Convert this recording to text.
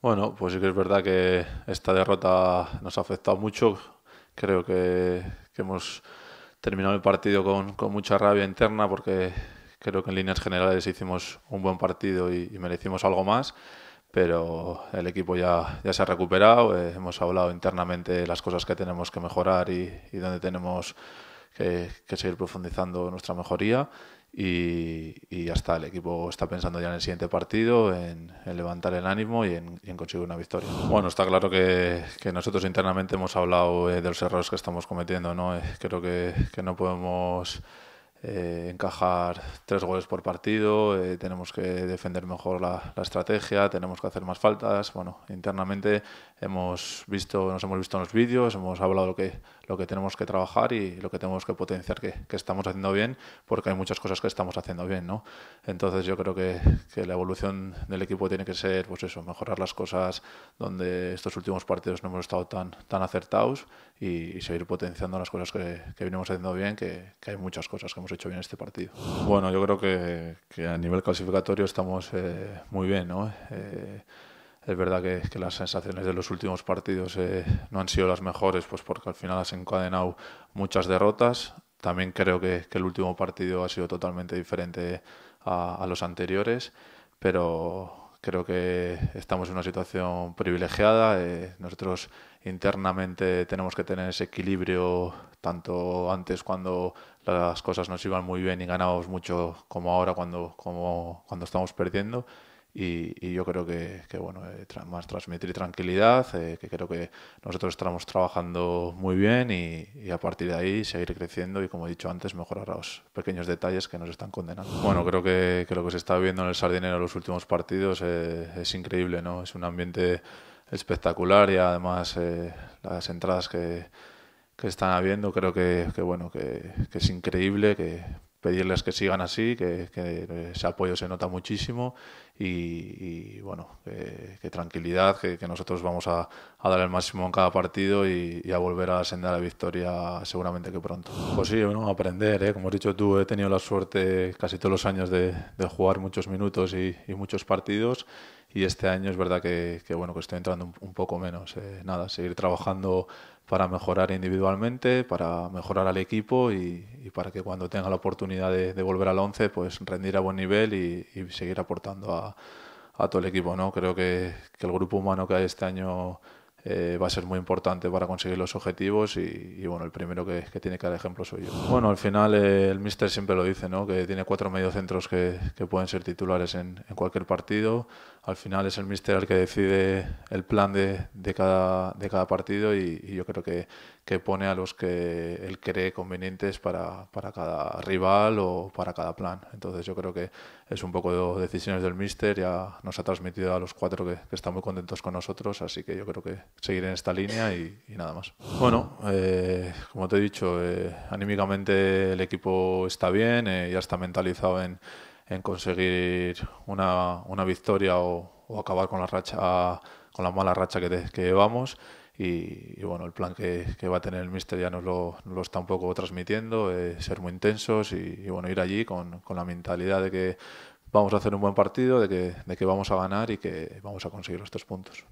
Bueno, pues sí que es verdad que esta derrota nos ha afectado mucho. Creo que, hemos terminado el partido con, con, mucha rabia interna porque creo que en líneas generales hicimos un buen partido y, merecimos algo más. Pero el equipo ya, ya se ha recuperado, eh, hemos hablado internamente de las cosas que tenemos que mejorar y, dónde tenemos que seguir profundizando nuestra mejoría y, y, ya está, el equipo está pensando ya en el siguiente partido, en, levantar el ánimo y en, conseguir una victoria. Bueno, está claro que, que nosotros internamente hemos hablado eh, de los errores que estamos cometiendo, ¿no? Eh, creo que, que no podemos eh, encajar tres goles por partido, eh, tenemos que defender mejor la, estrategia, tenemos que hacer más faltas. Bueno, internamente hemos visto, nos hemos visto en los vídeos, hemos hablado lo que, lo que tenemos que trabajar y lo que tenemos que potenciar que, estamos haciendo bien, porque hay muchas cosas que estamos haciendo bien, ¿no? Entonces yo creo que, que, la evolución del equipo tiene que ser, pues eso, mejorar las cosas donde estos últimos partidos no hemos estado tan, tan acertados y, seguir potenciando las cosas que, que haciendo bien, que, que, hay muchas cosas que hemos hecho bien este partido. Bueno, yo creo que, que a nivel clasificatorio estamos eh, muy bien, ¿no? Eh, es verdad que, que, las sensaciones de los últimos partidos eh, no han sido las mejores, pues porque al final has encadenado muchas derrotas. También creo que, que el último partido ha sido totalmente diferente a, a los anteriores, pero Creo que estamos en una situación privilegiada. Eh, nosotros internamente tenemos que tener ese equilibrio, tanto antes cuando las cosas nos iban muy bien y ganábamos mucho, como ahora cuando, cuando estamos perdiendo y, yo creo que, bueno, eh, más transmitir tranquilidad, eh, que creo que nosotros estamos trabajando muy bien y, a partir de ahí seguir creciendo y como he dicho antes, mejorar los pequeños detalles que nos están condenando. Bueno, creo que, lo que se está viendo en el Sardinero en los últimos partidos eh, es increíble, ¿no? Es un ambiente espectacular y además las entradas que, están habiendo creo que, bueno que, que, es increíble que pedirles que sigan así, que, ese apoyo se nota muchísimo y, bueno, que, tranquilidad, que, nosotros vamos a, dar el máximo en cada partido y, a volver a ascender a la victoria seguramente que pronto. Pues sí, bueno, aprender, ¿eh? como has dicho tú, he tenido la suerte casi todos los años de, jugar muchos minutos y, y muchos partidos y este año es verdad que, bueno que estoy entrando un, poco menos eh, nada seguir trabajando para mejorar individualmente para mejorar al equipo y, para que cuando tenga la oportunidad de, volver al once, pues rendir a buen nivel y, seguir aportando a, todo el equipo no creo que, el grupo humano que hay este año eh, va a ser muy importante para conseguir los objetivos y, bueno, el primero que, tiene que dar ejemplo soy yo. Bueno, al final eh, el mister siempre lo dice, ¿no? que tiene cuatro mediocentros que, que pueden ser titulares en cualquier partido, al final es el míster el que decide el plan de, de, cada, de cada, partido y, yo creo que, pone a los que él cree convenientes para, cada rival o para cada plan. Entonces yo creo que es un poco de decisiones del míster, ya nos ha transmitido a los cuatro que, están muy contentos con nosotros, así que yo creo que seguir en esta línea y, nada más. Bueno, eh, como te he dicho, eh, anímicamente el equipo está bien, eh, ya está mentalizado en en conseguir una, una victoria o, acabar con la racha con la mala racha que, llevamos y, bueno el plan que, va a tener el mister ya nos lo, está un poco transmitiendo eh, ser muy intensos y, bueno ir allí con, la mentalidad de que vamos a hacer un buen partido de que, de que vamos a ganar y que vamos a conseguir los puntos